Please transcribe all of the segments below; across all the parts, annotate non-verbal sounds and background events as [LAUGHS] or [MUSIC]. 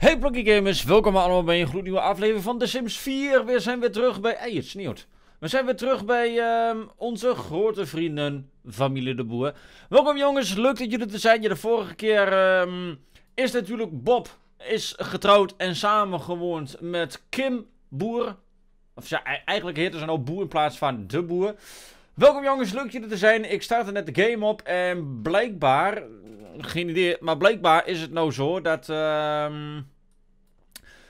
Hey Blokkie Gamers, welkom allemaal bij een gloednieuwe aflevering van The Sims 4. We zijn weer terug bij... Hey, het sneeuwt. We zijn weer terug bij ehm, onze grote vrienden, familie de Boer. Welkom jongens, leuk dat jullie er zijn. Ja, de vorige keer ehm, is natuurlijk Bob is getrouwd en samengewoond met Kim Boer. Of ja, e- eigenlijk heet ze nou Boer in plaats van de Boer. Welkom jongens, leuk dat jullie er zijn. Ik startte net de game op en blijkbaar geen idee. Maar blijkbaar is het nou zo dat... Ehm,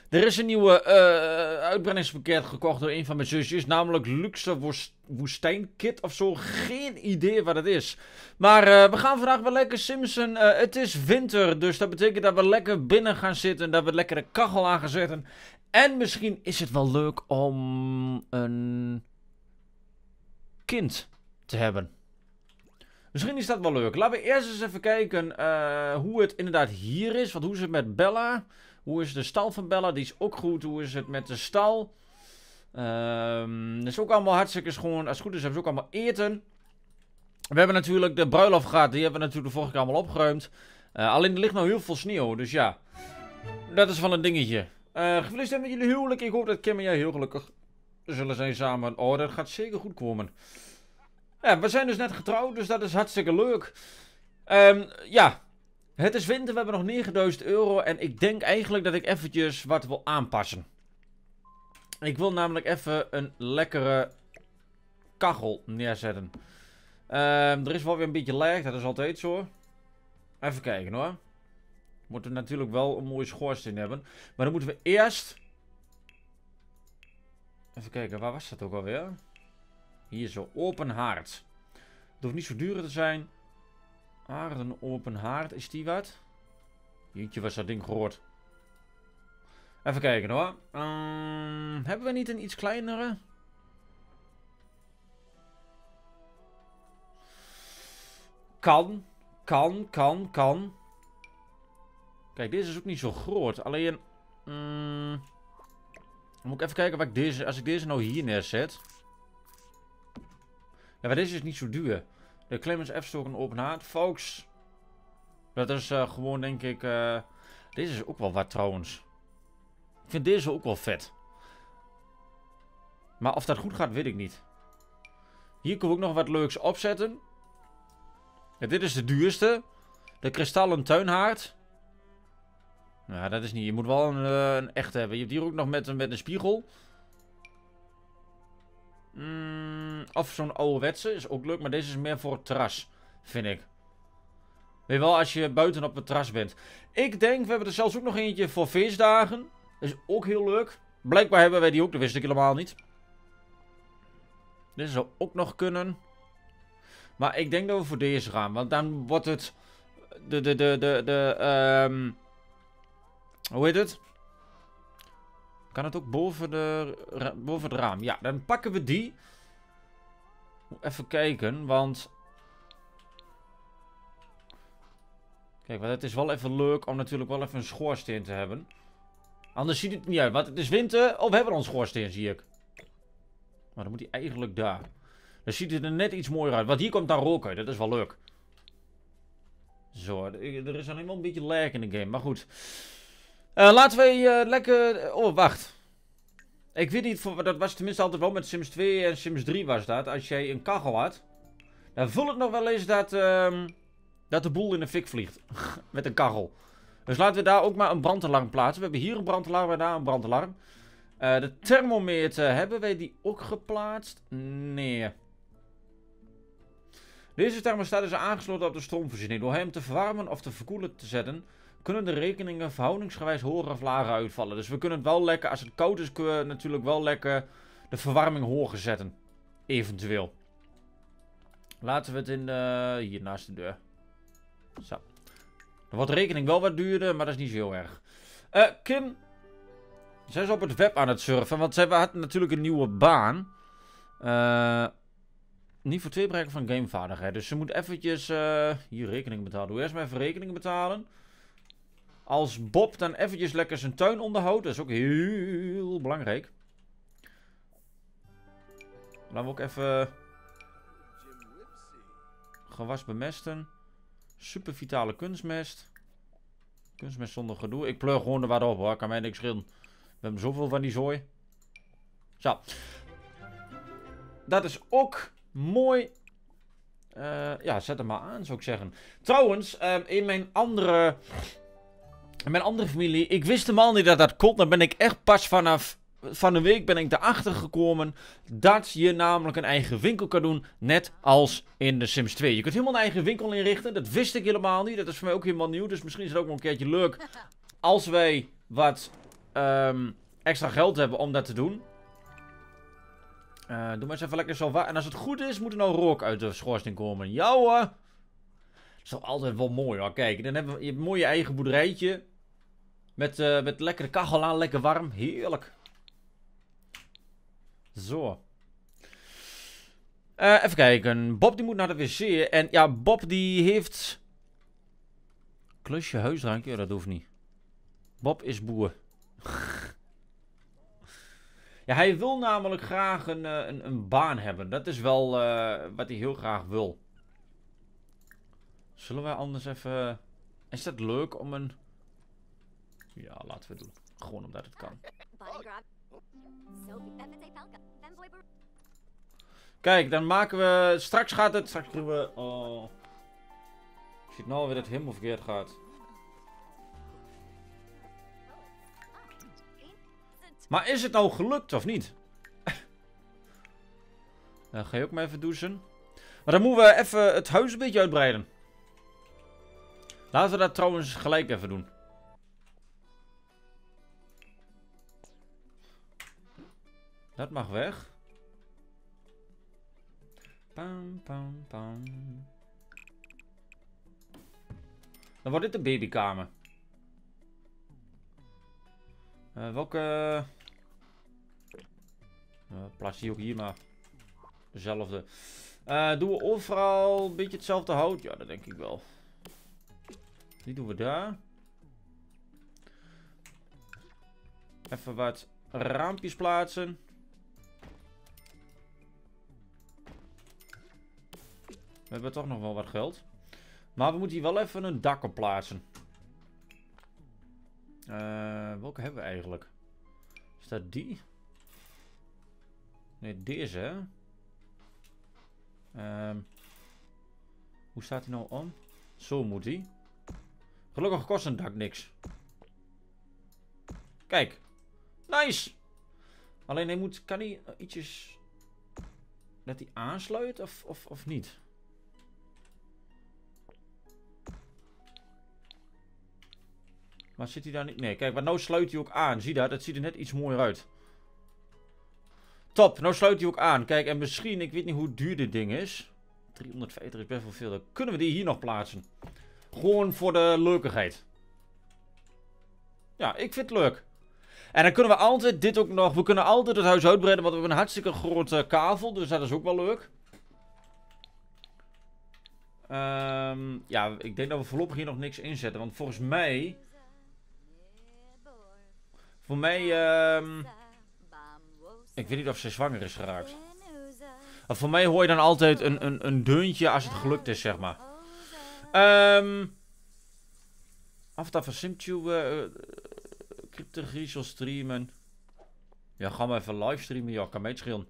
er is een nieuwe uh, eh, uitbreidingspakket gekocht door een van mijn zusjes. Namelijk Luxe Woestijn Woestijnkit of zo. Geen idee wat het is. Maar eh, we gaan vandaag wel lekker Simpson. Eh, het is winter, dus dat betekent dat we lekker binnen gaan zitten. Dat we lekker de kachel aan gaan zetten. En misschien is het wel leuk om een kind te hebben. Misschien is dat wel leuk. Laten we eerst eens even kijken eh, hoe het inderdaad hier is. Want hoe is het met Bella? Hoe is de stal van Bella? Die is ook goed. Hoe is het met de stal? Um, is ook allemaal hartstikke schoon. Als het goed is hebben ze ook allemaal eten. We hebben natuurlijk de bruiloft gehad. Die hebben we natuurlijk de vorige keer allemaal opgeruimd. Eh, alleen er ligt nog heel veel sneeuw. Dus ja, dat is wel een dingetje. Uh, eh, gefeliciteerd met jullie huwelijk. Ik hoop dat Kim en jij heel gelukkig zullen zijn samen. Oh, dat gaat zeker goed komen. Ja, we zijn dus net getrouwd, dus dat is hartstikke leuk. Ehm, ja, het is winter, we hebben nog 9000 euro en ik denk eigenlijk dat ik eventjes wat wil aanpassen. Ik wil namelijk even een lekkere kachel neerzetten. Ehm, er is wel weer een beetje lag, dat is altijd zo. Even kijken hoor. Moeten we natuurlijk wel een mooie schoorsteen hebben. Maar dan moeten we eerst... Even kijken, waar was dat ook alweer? Hier zo, open haard. Het hoeft niet zo duur te zijn. Ah, een open haard, is die wat? Jeetje, was dat ding groot. Even kijken hoor. Ehm, hebben we niet een iets kleinere? Kan, kan, kan, kan. Kijk, deze is ook niet zo groot. Alleen... Ehm, moet ik even kijken waar ik deze... Als ik deze nou hier neerzet... Ja, maar deze is dus niet zo duur. De Clemens F Store en Open Haard. Folks. Dat is eh, gewoon denk ik... Uh, deze is ook wel wat trouwens. Ik vind deze ook wel vet. Maar of dat goed gaat, weet ik niet. Hier kunnen we ook nog wat leuks opzetten. dit is de duurste. De kristallen tuinhaard. Nou, dat is niet. Je moet wel een, eh, een echte hebben. Je hebt hier ook nog met, met een spiegel. Mmm... Ehm, of zo'n ouderwetse is ook leuk, maar deze is meer voor het terras, vind ik. Weet wel, als je buiten op het terras bent. Ik denk, we hebben er zelfs ook nog eentje voor feestdagen. Is ook heel leuk. Blijkbaar hebben wij die ook, dat wist ik helemaal niet. Dit zou ook nog kunnen. Maar ik denk dat we voor deze gaan. Want dan wordt het... De, de, de, de, de, ehm Hoe heet het? Kan het ook boven, de, boven het raam? Ja, dan pakken we die even kijken, want... Kijk, want het is wel even leuk om natuurlijk wel even een schoorsteen te hebben. Anders ziet het niet uit, want het is winter. Oh, we hebben een schoorsteen, zie ik. Maar dan moet hij eigenlijk daar. Dan ziet het er net iets mooier uit. Want hier komt dan rook uit, dat is wel leuk. Zo, er is alleen wel een beetje lag in de game, maar goed. Uh, laten we eh, lekker... Oh, wacht. Ik weet niet, dat was tenminste altijd wel met Sims 2 en Sims 3 was dat. Als jij een kachel had, dan voel ik nog wel eens dat, ehm, dat de boel in de fik vliegt. [LAUGHS] met een kachel. Dus laten we daar ook maar een brandalarm plaatsen. We hebben hier een brandalarm en daar een brandalarm. Eh, de thermometer, eh, hebben wij die ook geplaatst? Nee. Deze thermostaat is aangesloten op de stroomvoorziening. Door hem te verwarmen of te verkoelen te zetten kunnen de rekeningen verhoudingsgewijs hoger of lager uitvallen. Dus we kunnen het wel lekker, als het koud is, kunnen we natuurlijk wel lekker de verwarming hoger zetten. Eventueel. Laten we het in de... hier naast de deur. Zo. Dan wordt de rekening wel wat duurder, maar dat is niet zo heel erg. Uh, Kim. Zij is op het web aan het surfen, want zij had natuurlijk een nieuwe baan. Uh, niet voor twee breken van gamevaardigheid. Dus ze moet eventjes eh, hier rekening betalen. Doe eerst maar even rekening betalen. Als Bob dan eventjes lekker zijn tuin onderhoudt. Dat is ook heel belangrijk. Laten we ook even... Gewas bemesten. Super vitale kunstmest. Kunstmest zonder gedoe. Ik pleur gewoon er wat op hoor. Kan mij niks schillen. We hebben zoveel van die zooi. Zo. Dat is ook mooi. Eh, ja, zet hem maar aan zou ik zeggen. Trouwens, ehm, in mijn andere en mijn andere familie, ik wist helemaal niet dat dat kon. Dan ben ik echt pas vanaf van de week ben ik erachter gekomen dat je namelijk een eigen winkel kan doen, net als in de Sims 2. Je kunt helemaal een eigen winkel inrichten, dat wist ik helemaal niet. Dat is voor mij ook helemaal nieuw, dus misschien is het ook nog een keertje leuk [LAUGHS] als wij wat ehm, extra geld hebben om dat te doen. Eh, doe maar eens even lekker zo waar. En als het goed is, moet er nou rook uit de schoorsteen komen. Ja hoor! Dat is toch altijd wel mooi hoor. Kijk, dan hebben we, je hebt eigen boerderijtje. Met, eh, met lekkere kachel aan, lekker warm. Heerlijk. Zo. Eh, even kijken. Bob die moet naar de wc. En ja, Bob die heeft... Klusje huisdrankje. Ja, dat hoeft niet. Bob is boer. [LAUGHS] ja, hij wil namelijk graag een, eh, een, een baan hebben. Dat is wel wat hij heel graag wil. Zullen wij anders even... Is dat leuk om een... Ja, laten we doen. Gewoon omdat het kan. Kijk, dan maken we... Straks gaat het... Straks doen we... Oh. Ik zie nou weer dat het helemaal verkeerd gaat. Maar is het nou gelukt of niet? [LAUGHS] dan ga je ook maar even douchen. Maar dan moeten we even het huis een beetje uitbreiden. Laten we dat trouwens gelijk even doen. Dat mag weg. Pam, pam, pam. Dan wordt dit de babykamer. Eh, welke... Uh, plaats die ook hier maar. Dezelfde. Uh, doen we overal een beetje hetzelfde hout? Ja, dat denk ik wel. Die doen we daar. Even wat raampjes plaatsen. We hebben toch nog wel wat geld. Maar we moeten hier wel even een dak op plaatsen. Eh, welke hebben we eigenlijk? Is dat die? Nee, deze. Um, hoe staat hij nou om? Zo moet hij. Gelukkig kost een dak niks. Kijk. Nice. Alleen hij moet, kan hij ietsjes... Dat hij aansluit of, of, of niet? Maar zit hij daar niet... Nee, kijk, maar nou sluit hij ook aan. Zie daar, dat ziet er net iets mooier uit. Top, nou sluit hij ook aan. Kijk, en misschien, ik weet niet hoe duur dit ding is. 350 is best wel veel. Dan kunnen we die hier nog plaatsen. Gewoon voor de leukigheid. Ja, ik vind het leuk. En dan kunnen we altijd dit ook nog... We kunnen altijd het huis uitbreiden, want we hebben een hartstikke grote kavel. Dus dat is ook wel leuk. Ehm, ja, ik denk dat we voorlopig hier nog niks inzetten. Want volgens mij... Voor mij... Ehm, ik weet niet of ze zwanger is geraakt. Maar voor mij hoor je dan altijd een, een, een deuntje als het gelukt is, zeg maar. Um, Afta van Simtube. Uh, streamen. Ja, ga maar even livestreamen, joh. Kan schelen.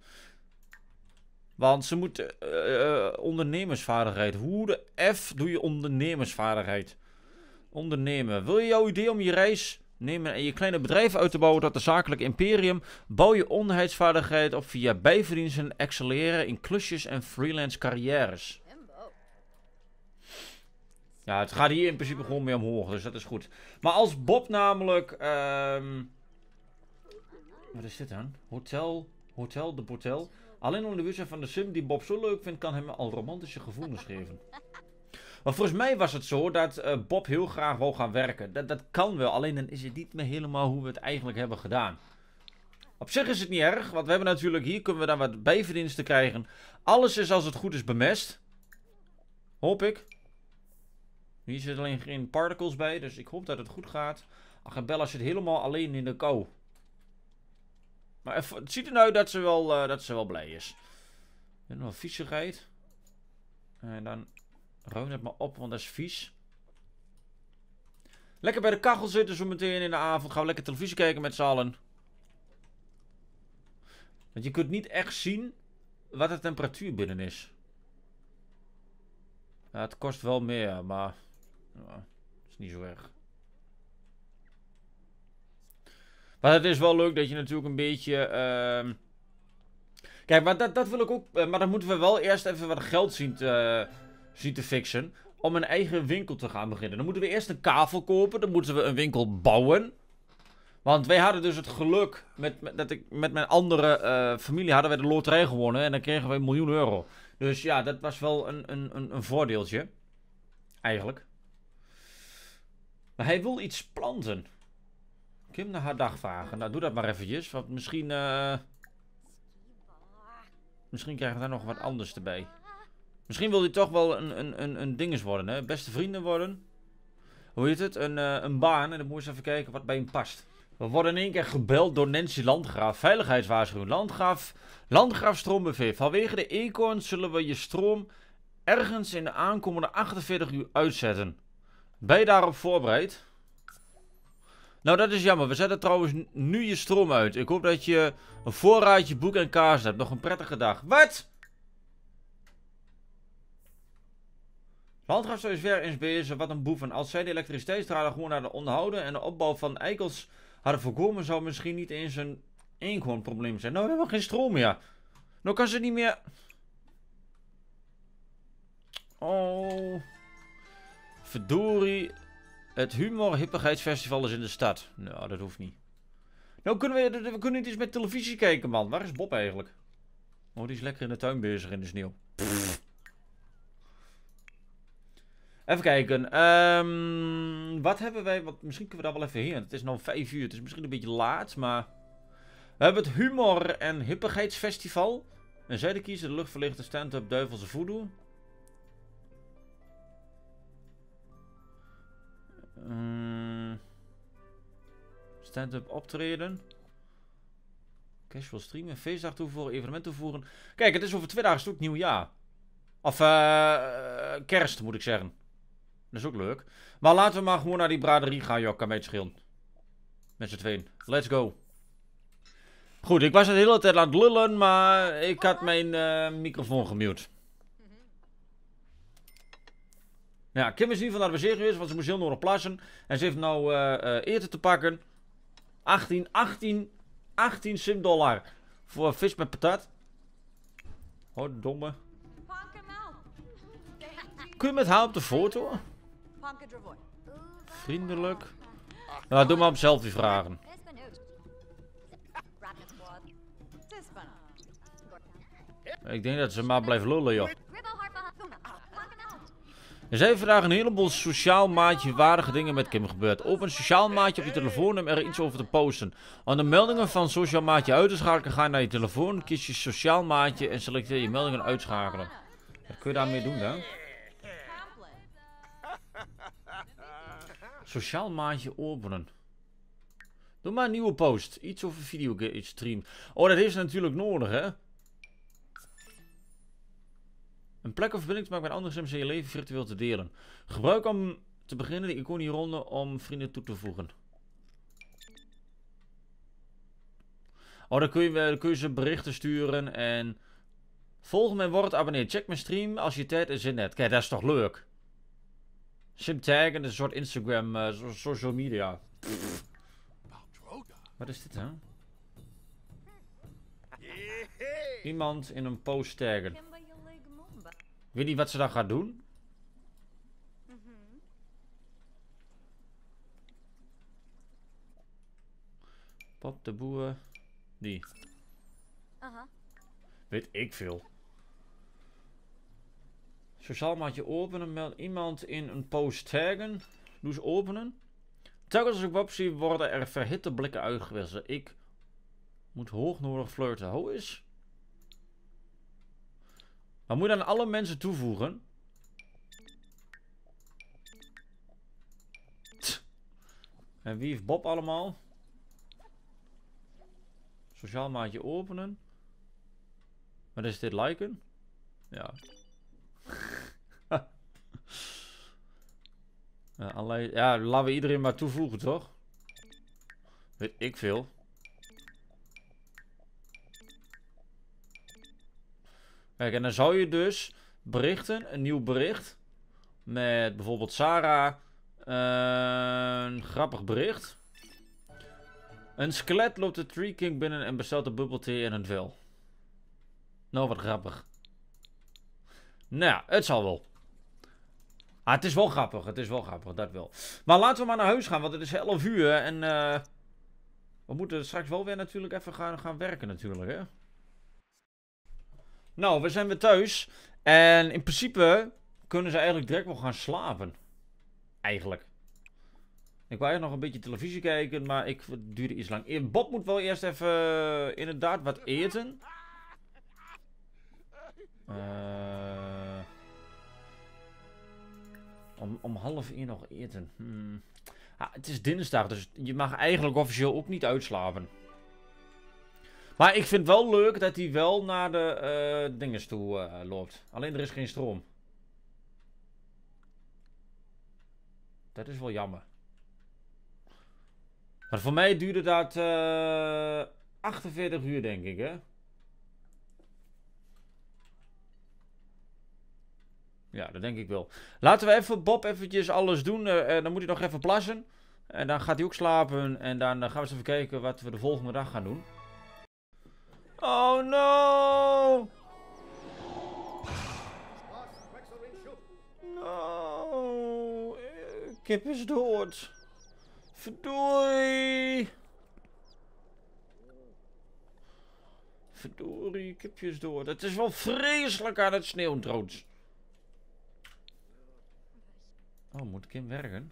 Want ze moeten. Eh, eh, ondernemersvaardigheid. Hoe de F doe je ondernemersvaardigheid? Ondernemen. Wil je jouw idee om je reis Neem een, je kleine bedrijf uit te bouwen tot een zakelijk imperium. Bouw je onderheidsvaardigheid op via bijverdiensten en excelleren in klusjes en freelance carrières. Ja, het gaat hier in principe gewoon mee omhoog, dus dat is goed. Maar als Bob namelijk... Ehm, wat is dit dan? Hotel, hotel, de hotel. Alleen om de wissel van de sim die Bob zo leuk vindt, kan hem al romantische gevoelens geven. Maar volgens mij was het zo dat eh, Bob heel graag wou gaan werken. Dat, dat kan wel, alleen dan is het niet meer helemaal hoe we het eigenlijk hebben gedaan. Op zich is het niet erg, want we hebben natuurlijk... Hier kunnen we dan wat bijverdiensten krijgen. Alles is als het goed is bemest. Hoop ik. Hier zitten alleen geen particles bij, dus ik hoop dat het goed gaat. Bella zit helemaal alleen in de kou. Maar het ziet er nou dat ze wel, uh, dat ze wel blij is. En viezigheid. En dan Ruim het maar op, want dat is vies. Lekker bij de kachel zitten zo meteen in de avond. Gaan we lekker televisie kijken met z'n allen. Want je kunt niet echt zien wat de temperatuur binnen is. het kost wel meer, maar... Ja, is niet zo erg. Maar het is wel leuk dat je natuurlijk een beetje... Ehm, kijk, maar dat, dat wil ik ook... Eh, maar dan moeten we wel eerst even wat geld zien te ziet te fixen om een eigen winkel te gaan beginnen. Dan moeten we eerst een kavel kopen, dan moeten we een winkel bouwen. Want wij hadden dus het geluk, met, dat ik, met mijn andere eh, familie hadden wij de loterij gewonnen en dan kregen we een miljoen euro. Dus ja, dat was wel een, een, een, een voordeeltje. Eigenlijk. Maar hij wil iets planten. Kim naar haar dag vragen. Nou, doe dat maar eventjes. Want misschien... Uh, misschien krijgen we daar nog wat anders erbij. Misschien wil hij toch wel een, een, een, een dinges worden, hè? Beste vrienden worden. Hoe heet het? Een, eh, een baan. En dan moet je eens even kijken wat bij hem past. We worden in één keer gebeld door Nancy Landgraaf. Veiligheidswaarschuwing. Landgraaf, Landgraaf stroombeveer. Vanwege de eekhoorn zullen we je stroom ergens in de aankomende 48 uur uitzetten. Ben je daarop voorbereid? Nou, dat is jammer. We zetten trouwens nu je stroom uit. Ik hoop dat je een voorraadje boek en kaas hebt. Nog een prettige dag. Wat? Waldras is weer eens bezig, wat een boeven. Als zij de elektriciteitsdraden gewoon hadden onderhouden en de opbouw van eikels hadden voorkomen, zou misschien niet eens een probleem zijn. Nou, we hebben geen stroom meer. Nou kan ze niet meer... Oh... Verdorie. Het humor-hippigheidsfestival is in de stad. Nou, dat hoeft niet. Nou, kunnen we, we kunnen niet eens met televisie kijken, man. Waar is Bob eigenlijk? Oh, die is lekker in de tuin bezig in de sneeuw. Even kijken. Ehm, wat hebben wij? Wat, misschien kunnen we daar wel even heen. Het is nu 5 uur. Het is misschien een beetje laat, maar... We hebben het Humor en Hippigheidsfestival. En zij de kiezen de luchtverlichte stand-up Duivelse Voodoo. Ehm, stand-up optreden. Casual streamen, feestdag toevoegen, evenement toevoegen. Kijk, het is over twee dagen is het nieuwjaar. Of eh, eh, kerst, moet ik zeggen. Dat is ook leuk. Maar laten we maar gewoon naar die braderie gaan, joh. Kan mij het Met z'n tweeën. Let's go. Goed, ik was de hele tijd aan het lullen, maar ik had mijn eh, microfoon gemute. Nou ja, Kim is in van geval naar de wc geweest, want ze moest heel nog plassen. En ze heeft nou eh, eh, eten te pakken. 18, 18, 18 sim dollar voor vis met patat. Oh, domme. Kun je met haar op de foto? Vriendelijk. Nou, doe maar op zelf die vragen. Ik denk dat ze maar blijven lullen, joh. Er zijn vandaag een heleboel sociaal maatje waardige dingen met Kim gebeurd. Open een sociaal maatje op je telefoon om er iets over te posten. Om de meldingen van sociaal maatje uit te schakelen, ga je naar je telefoon, kies je sociaal maatje en selecteer je meldingen uitschakelen. Wat kun je daarmee doen, hè? Sociaal maandje openen. Doe maar een nieuwe post. Iets over videogame stream. Oh, dat is natuurlijk nodig, hè? Een plek of verbinding te maken met andere sims in je leven virtueel te delen. Gebruik om te beginnen de icoon hieronder om vrienden toe te voegen. Oh, dan kun je, eh, kun je ze berichten sturen en... Volg mijn woord, abonneer, check mijn stream als je tijd is in hebt. Kijk, dat is toch leuk? Jim Tag en een soort Instagram, eh, social media. Wat is dit, hè? Iemand in een post taggen. Weet niet wat ze dan gaat doen? Pop de boer. Die. Weet ik veel. Sociaal maatje openen met iemand in een post taggen. Dus openen. Telkens als ik Bob zie worden er verhitte blikken uitgewisseld. Ik moet hoog nodig flirten. Ho is. Maar moet je dan alle mensen toevoegen? Tch. En wie heeft Bob allemaal? Sociaal maatje openen. Wat is dit liken? Ja. Ja, alleen, ja, laten we iedereen maar toevoegen, toch? Weet ik veel. Kijk, en dan zou je dus berichten, een nieuw bericht. Met bijvoorbeeld Sarah. Een grappig bericht. Een skelet loopt de Tree King binnen en bestelt een bubbeltee en een vel. Nou, wat grappig. Nou het zal wel. Ah, het is wel grappig. Het is wel grappig, dat wel. Maar laten we maar naar huis gaan, want het is 11 uur. En eh. we moeten straks wel weer natuurlijk even gaan, gaan werken natuurlijk, hè. Nou, we zijn weer thuis. En in principe kunnen ze eigenlijk direct wel gaan slapen. Eigenlijk. Ik wou eigenlijk nog een beetje televisie kijken, maar ik, duurde iets lang. Ehm, Bob moet wel eerst even eh, inderdaad wat eten. Eh... Om, om half één nog eten. Ah, het is dinsdag, dus je mag eigenlijk officieel ook niet uitslapen. Maar ik vind wel leuk dat hij wel naar de uh, dinges toe eh, loopt. Alleen er is geen stroom. Dat is wel jammer. Maar voor mij duurde dat 48 eh, uur, denk ik, hè? Ja, dat denk ik wel. Laten we even Bob eventjes alles doen. Eh, eh, dan moet hij nog even plassen. En dan gaat hij ook slapen. En dan eh, gaan we eens even kijken wat we de volgende dag gaan doen. Oh no! No! Kip is dood. Verdorie! Verdorie, kipjes door. Het is wel vreselijk aan het sneeuwen trouwens. Oh, moet ik werken?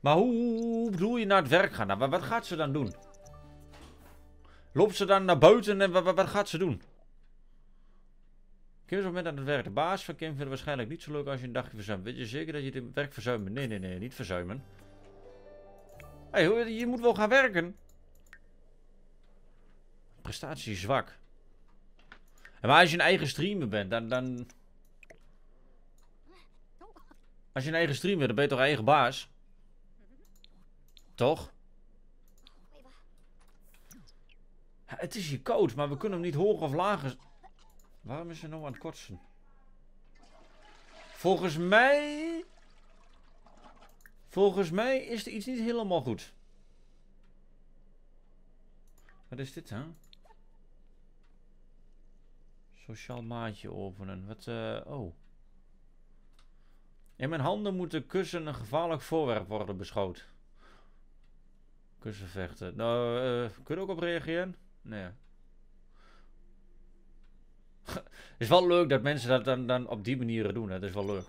Maar hoe bedoel je naar het werk gaan? Nou, wat gaat ze dan doen? Loopt ze dan naar buiten en wat, wat gaat ze doen? Kim is op het moment aan het werk. De baas van Kim vindt het waarschijnlijk niet zo leuk als je een dagje verzuimt. Weet je zeker dat je het werk verzuimt? Nee, nee, nee, niet verzuimen. Hé, hey, je moet wel gaan werken. Prestatie zwak. En maar als je een eigen streamer bent, dan... dan... Als je een eigen stream dan ben je toch eigen baas? Toch? het is hier koud, maar we kunnen hem niet horen of lager... Waarom is ze nou aan het kotsen? Volgens mij... Volgens mij is er iets niet helemaal goed. Wat is dit, hè? Sociaal maatje openen. Wat, eh... oh. In mijn handen moet de kussen een gevaarlijk voorwerp worden beschoten. Kussenvechten. Nou, uh, kun je ook op reageren? Nee. Het [LAUGHS] is wel leuk dat mensen dat dan, dan op die manieren doen. Dat is wel leuk.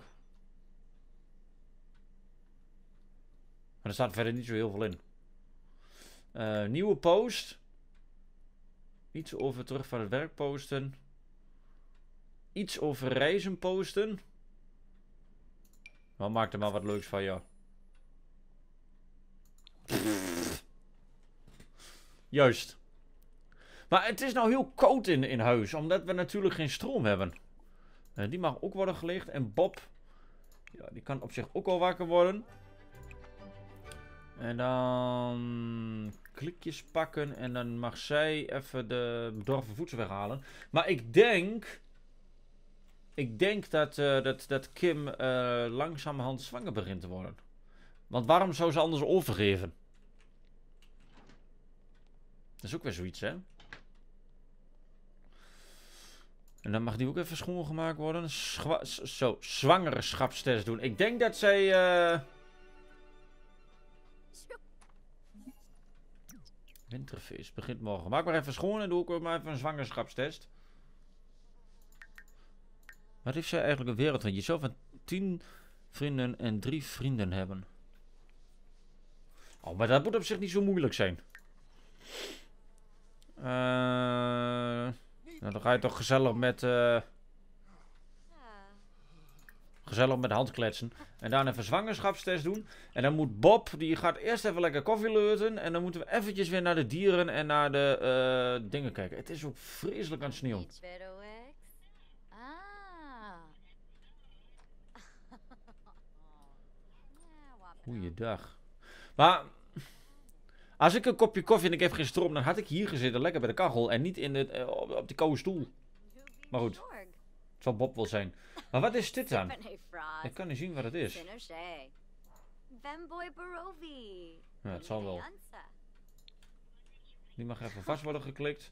Maar er staat verder niet zo heel veel in. Eh, nieuwe post. Iets over terug van het werk posten. Iets over reizen posten. Maar maakt er maar wat leuks van, jou. Juist. Maar het is nou heel koud in, in huis, omdat we natuurlijk geen stroom hebben. Eh, die mag ook worden gelegd En Bob, ja, die kan op zich ook al wakker worden. En dan klikjes pakken en dan mag zij even de bedorven voedsel weghalen. Maar ik denk ik denk dat, eh, dat, dat Kim uh, eh, langzamerhand zwanger begint te worden. Want waarom zou ze anders overgeven? Dat is ook weer zoiets, hè? En dan mag die ook even schoongemaakt worden. zo, zwangerschapstest doen. Ik denk dat zij... Uh... Winterfeest begint morgen. Maak maar even schoon en doe ook maar even een zwangerschapstest. Wat heeft zij eigenlijk een wereld van jezelf en tien vrienden en drie vrienden hebben? Oh, maar dat moet op zich niet zo moeilijk zijn. Uh, nou, dan ga je toch gezellig met... Eh, gezellig met handkletsen. En daarna even zwangerschapstest doen. En dan moet Bob, die gaat eerst even lekker koffie leuten. En dan moeten we eventjes weer naar de dieren en naar de eh, dingen kijken. Het is ook vreselijk aan het sneeuwen. Goeiedag. Maar als ik een kopje koffie en ik heb geen stroom, dan had ik hier gezeten, lekker bij de kachel. En niet in de eh, op, die koude stoel. Maar goed, het zal Bob wel zijn. Maar wat is dit dan? Ik kan niet zien wat het is. Ja, het zal wel. Die mag even vast worden geklikt.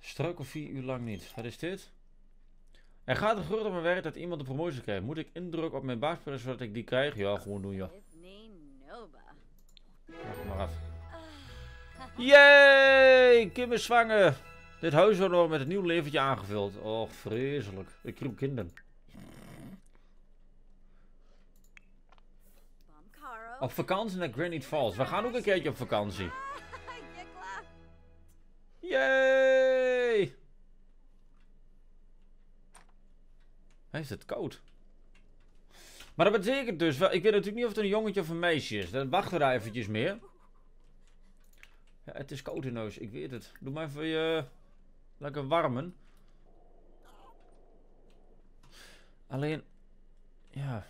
Struikel vier uur lang niet. Wat is dit? Er gaat een gerucht op mijn werk dat iemand een promotie krijgt. Moet ik indruk op mijn baas pressen zodat ik die krijg? Ja, gewoon doen, joh. Wacht maar af. Kim is zwanger. Dit huis wordt nog met een nieuw leventje aangevuld. Och, vreselijk. Ik kreeg kinderen. Op vakantie naar Granite Falls. We gaan ook een keertje op vakantie. [LAUGHS] Yay! Hij is het koud. Maar dat betekent dus wel... Ik weet natuurlijk niet of het een jongetje of een meisje is. Dan wachten we daar eventjes meer. Ja, het is koud in huis. Ik weet het. Doe maar even je... Lekker warmen. Alleen... Ja...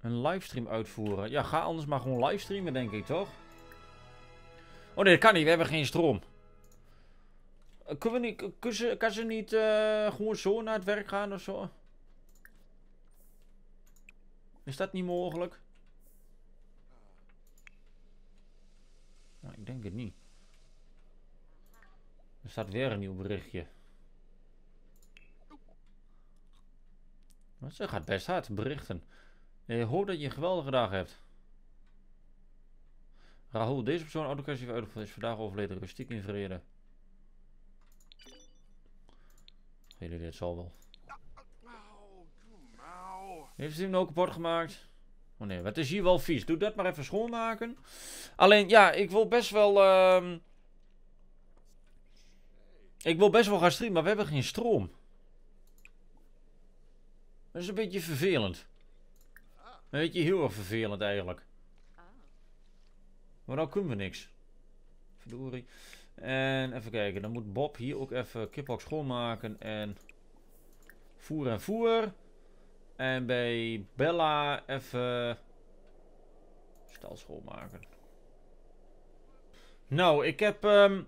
Een livestream uitvoeren. Ja, ga anders maar gewoon livestreamen, denk ik, toch? Oh nee, dat kan niet. We hebben geen stroom. Eh, kunnen we niet... Kan ze, niet eh, gewoon zo naar het werk gaan of zo? Is dat niet mogelijk? Nou, ik denk het niet. Er staat weer een nieuw berichtje. Maar ze gaat best hard berichten. Ik eh, hoor dat je een geweldige dag hebt. Rahul, deze persoon autocursief uitgevoerd is vandaag overleden. Rustiek in vrede. Jullie, dit zal wel. Heeft ze hem nou ook kapot gemaakt? Oh nee, wat is hier wel vies. Doe dat maar even schoonmaken. Alleen, ja, ik wil best wel... Ehm, ik wil best wel gaan streamen, maar we hebben geen stroom. Dat is een beetje vervelend. Een beetje heel erg vervelend eigenlijk. Maar dan kunnen we niks. Verdorie. En even kijken, dan moet Bob hier ook even kiphok schoonmaken en... Voer en voer. En bij Bella even stel schoonmaken. Nou, ik heb ehm,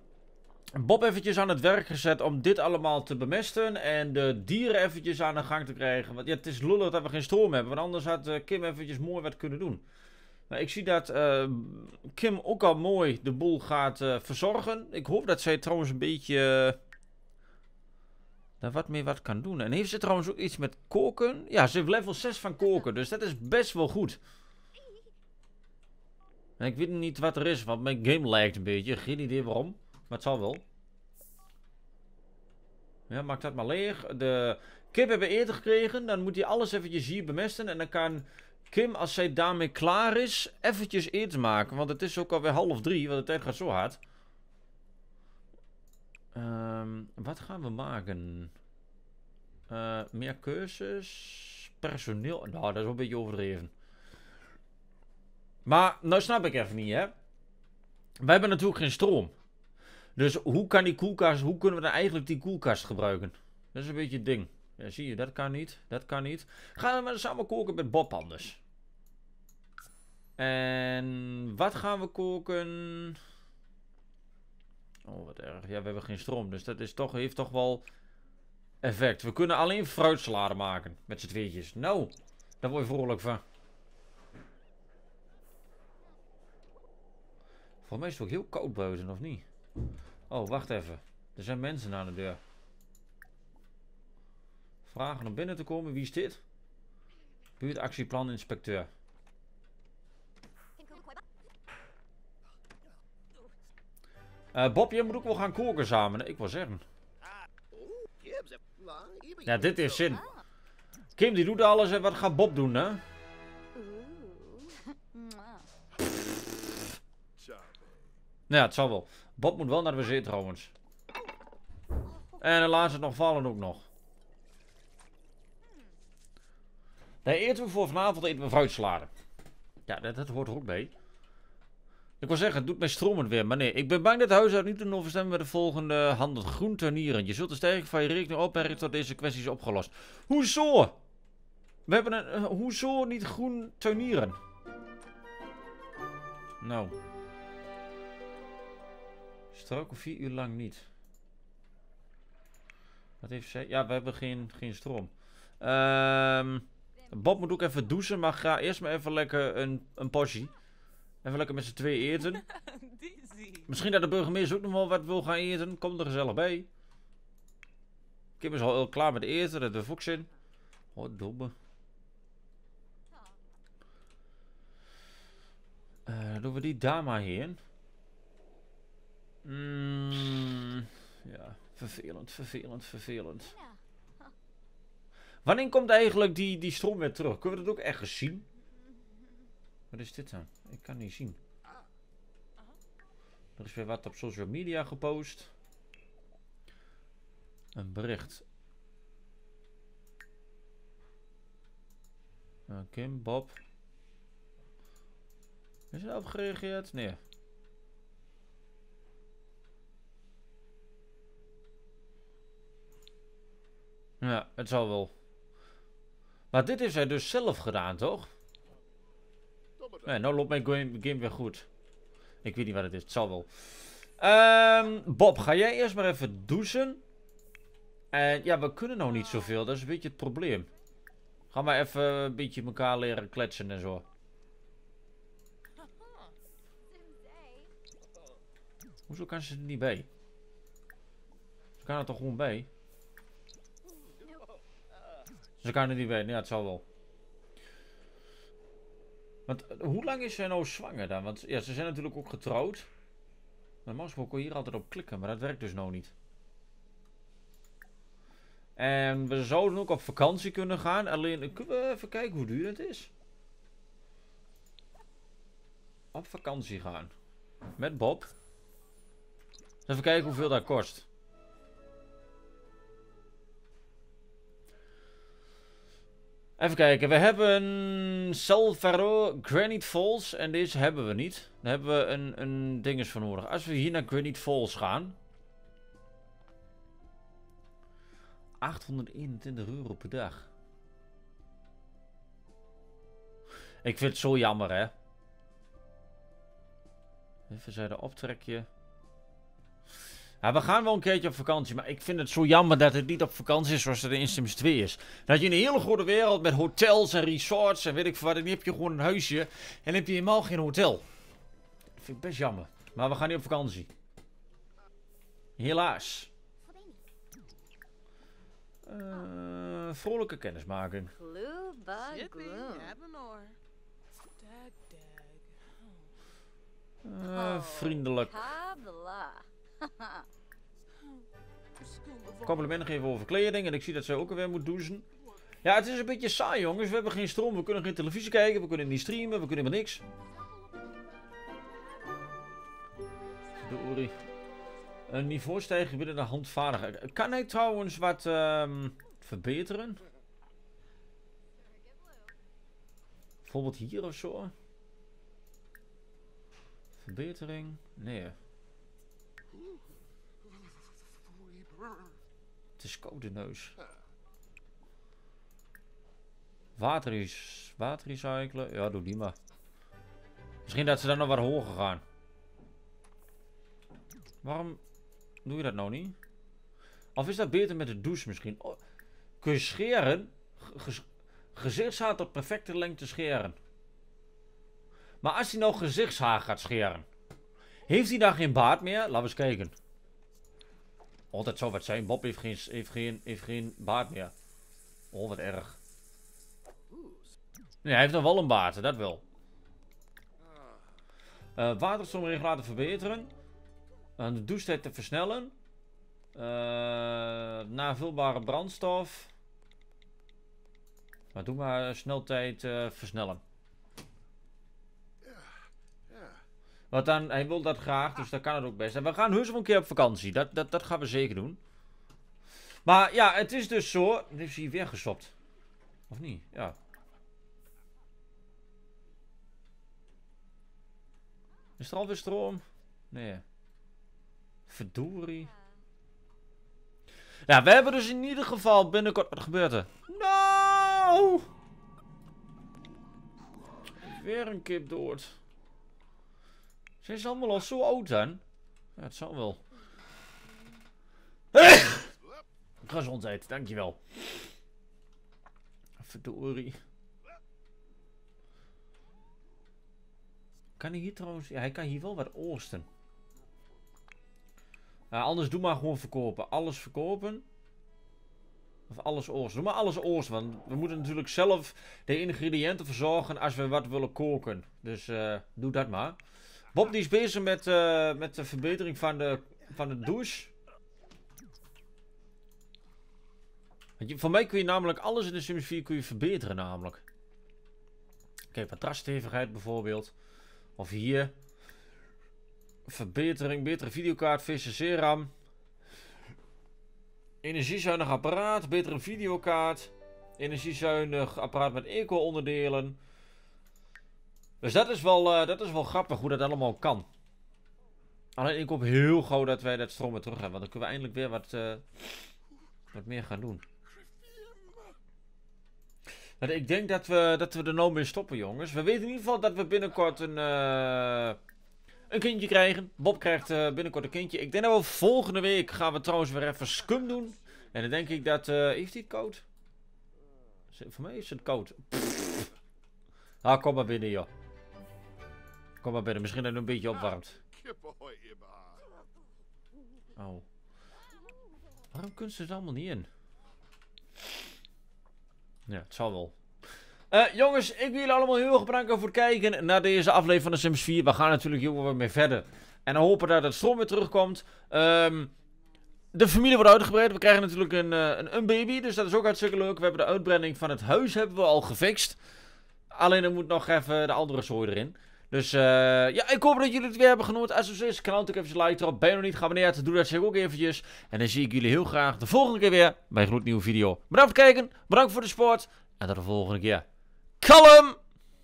Bob eventjes aan het werk gezet om dit allemaal te bemesten. En de dieren eventjes aan de gang te krijgen. Want ja, het is lullig dat we geen stroom hebben. Want anders had eh, Kim eventjes mooi wat kunnen doen. Maar nou, ik zie dat ehm, Kim ook al mooi de boel gaat eh, verzorgen. Ik hoop dat zij trouwens een beetje daar wat mee wat kan doen. En heeft ze trouwens ook iets met koken? Ja, ze heeft level 6 van koken, dus dat is best wel goed. En ik weet niet wat er is, want mijn game lijkt een beetje. Geen idee waarom, maar het zal wel. Ja, maak dat maar leeg. De kip hebben we eerder gekregen. Dan moet hij alles eventjes hier bemesten. En dan kan Kim, als zij daarmee klaar is, eventjes eten maken. Want het is ook alweer half drie, want de tijd gaat zo hard. Ehm, wat gaan we maken? Eh, meer cursus? Personeel? Nou, dat is wel een beetje overdreven. Maar, nou snap ik even niet, hè. We hebben natuurlijk geen stroom. Dus hoe kan die koelkast, hoe kunnen we dan eigenlijk die koelkast gebruiken? Dat is een beetje het ding. Ja, zie je, dat kan niet, dat kan niet. Gaan we samen koken met Bob anders. En wat gaan we koken? Oh, wat erg. Ja, we hebben geen stroom, dus dat is toch, heeft toch wel effect. We kunnen alleen fruitsalade maken met z'n tweetjes. Nou, daar word je vrolijk van. Voor mij is het ook heel koud buiten, of niet? Oh, wacht even. Er zijn mensen aan de deur. Vragen om binnen te komen. Wie is dit? Buurtactieplan inspecteur. Eh, Bob, je moet ook wel gaan koken samen. Ik wil zeggen. Ja, dit is zin. Kim die doet alles en wat gaat Bob doen, hè? Nou ja, het zal wel. Bob moet wel naar de wc trouwens. En dan laat ze het nog vallen ook nog. Nee, eten we voor vanavond eten we fruitsalade. Ja, dat, dat hoort er ook bij. Ik wil zeggen, het doet mij stromen weer. Maar nee, ik ben bang dat huis uit niet te overstemmen met de volgende handel. Groen turnieren. Je zult de stijging van je rekening opmerken tot deze kwestie is opgelost. Hoezo? We hebben een... Eh, hoezo niet groen tuinieren? Nou. Stroken vier uur lang niet. Wat heeft ze? Ja, we hebben geen, geen stroom. Ehm, Bob moet ook even douchen, maar ga eerst maar even lekker een, een potje. Even lekker met z'n twee eten. [LAUGHS] Misschien dat de burgemeester ook nog wel wat wil gaan eten. Kom er gezellig bij. Kim is al heel klaar met eten. Dat de ook zin. Oh, domme. Uh, eh, doen we die Dama hierin. Mm, ja, vervelend, vervelend, vervelend. Wanneer komt eigenlijk die, die stroom weer terug? Kunnen we dat ook echt zien? Wat is dit dan? Ik kan niet zien. Ah, er is weer wat op social media gepost. Een bericht. Uh, Kim, Bob. Is er op gereageerd? Nee. Ja, het zal wel. Maar dit heeft hij dus zelf gedaan, toch? Nee, nou loopt mijn game, weer goed. Ik weet niet wat het is. Het zal wel. Um, Bob, ga jij eerst maar even douchen? En ja, we kunnen nou niet zoveel. Dat is een beetje het probleem. Ga maar even een beetje elkaar leren kletsen en zo. Hoezo kan ze er niet bij? Ze kan er toch gewoon bij? Ze kan er niet bij. Ja, het zal wel. Want eh, hoe lang is zij nou zwanger dan? Want ja, ze zijn natuurlijk ook getrouwd. Normaal gesproken kon je hier altijd op klikken, maar dat werkt dus nou niet. En we zouden ook op vakantie kunnen gaan. Alleen, eh, kunnen we even kijken hoe duur het is? Op vakantie gaan. Met Bob. Even kijken hoeveel dat kost. Even kijken, we hebben Salvaro, Granite Falls. En deze hebben we niet. Daar hebben we een, een dinges voor nodig. Als we hier naar Granite Falls gaan. 821 euro per dag. Ik vind het zo jammer, hè. Even de optrekje we gaan wel een keertje op vakantie, maar ik vind het zo jammer dat het niet op vakantie is zoals er in Sims 2 is. Dat je in een hele goede wereld met hotels en resorts en weet ik veel wat, en dan heb je gewoon een huisje en heb je helemaal geen hotel. Dat vind ik best jammer. Maar we gaan niet op vakantie. Helaas. Eh, vrolijke kennismaking. Uh, vriendelijk. Complimenten geven over kleding. En ik zie dat zij ook alweer moet douchen. Ja, het is een beetje saai, jongens. We hebben geen stroom, we kunnen geen televisie kijken, we kunnen niet streamen, we kunnen helemaal niks. De Uri. Een niveau stijgen binnen de handvaardigheid. Kan hij trouwens wat ehm, verbeteren? Bijvoorbeeld hier of zo? Verbetering? Nee. Het is koude neus. Water, is water recyclen. Ja, doe die maar. Misschien dat ze dan nog wat hoger gaan. Waarom doe je dat nou niet? Of is dat beter met de douche misschien? Oh, kun je scheren? gezichtshaar tot perfecte lengte scheren. Maar als hij nou gezichtshaar gaat scheren... Heeft hij dan geen baard meer? Laten we eens kijken. Altijd zo wat zijn. Bob heeft geen, heeft baard meer. Oh, wat erg. Nee, hij heeft nog wel een baard, dat wel. Uh, eh, laten verbeteren. Uh, de doestijd te versnellen. Uh, navulbare brandstof. Maar doe maar sneltijd uh, versnellen. Want dan, hij wil dat graag, dus dat kan het ook best. En we gaan heus wel een keer op vakantie. Dat, dat, dat gaan we zeker doen. Maar ja, het is dus zo. Nu is hij weer gesopt? Of niet? Ja. Is er alweer stroom? Nee. Verdorie. Ja, we hebben dus in ieder geval binnenkort... Wat gebeurt er? Nou! Weer een kip dood. Zijn ze allemaal al zo oud dan? Ja, het zal wel. Eh! Gezondheid, dankjewel. Verdorie. Kan hij hier trouwens... Ja, hij kan hier wel wat oosten. Ja, anders doe maar gewoon verkopen. Alles verkopen. Of alles oosten. Doe maar alles oosten, Want we moeten natuurlijk zelf de ingrediënten verzorgen als we wat willen koken. Dus eh, doe dat maar. Bob die is bezig met, eh, met de verbetering van de, van de douche. Van voor mij kun je namelijk alles in de Sims 4 kun je verbeteren namelijk. Oké, okay, bijvoorbeeld. Of hier. Verbetering, betere videokaart, VCC RAM. Energiezuinig apparaat, betere videokaart. Energiezuinig apparaat met eco-onderdelen. Dus dat is, wel, eh, dat is wel grappig hoe dat allemaal kan. Alleen ik hoop heel gauw dat wij dat stromen terug hebben. Want dan kunnen we eindelijk weer wat, eh, wat meer gaan doen. ik denk dat we, dat we er nou meer stoppen, jongens. We weten in ieder geval dat we binnenkort een, eh, een kindje krijgen. Bob krijgt binnenkort een kindje. Ik denk dat we volgende week gaan we trouwens weer even scum doen. En dan denk ik dat... heeft hij het koud? Voor mij is het koud. Ah, kom maar binnen, joh. Kom maar binnen, misschien dat het een beetje opwarmt. Ah, oh. Waarom kunnen ze het allemaal niet in? Ja, het zal wel. Eh, jongens, ik wil jullie allemaal heel erg bedanken voor het kijken naar deze aflevering van de Sims 4. We gaan natuurlijk heel wat mee verder. En hopen dat het stroom weer terugkomt. Ehm, de familie wordt uitgebreid. We krijgen natuurlijk een, eh, een, een, baby. Dus dat is ook hartstikke leuk. We hebben de uitbreiding van het huis hebben we al gefixt. Alleen er moet nog even de andere zooi erin. Dus uh, ja, ik hoop dat jullie het weer hebben genoemd. Als het zo is, kan natuurlijk even een like erop. Ben je nog niet geabonneerd, doe dat zeker ook eventjes. En dan zie ik jullie heel graag de volgende keer weer bij een gloednieuwe video. Bedankt voor het kijken, bedankt voor de sport. En tot de volgende keer. Kalm!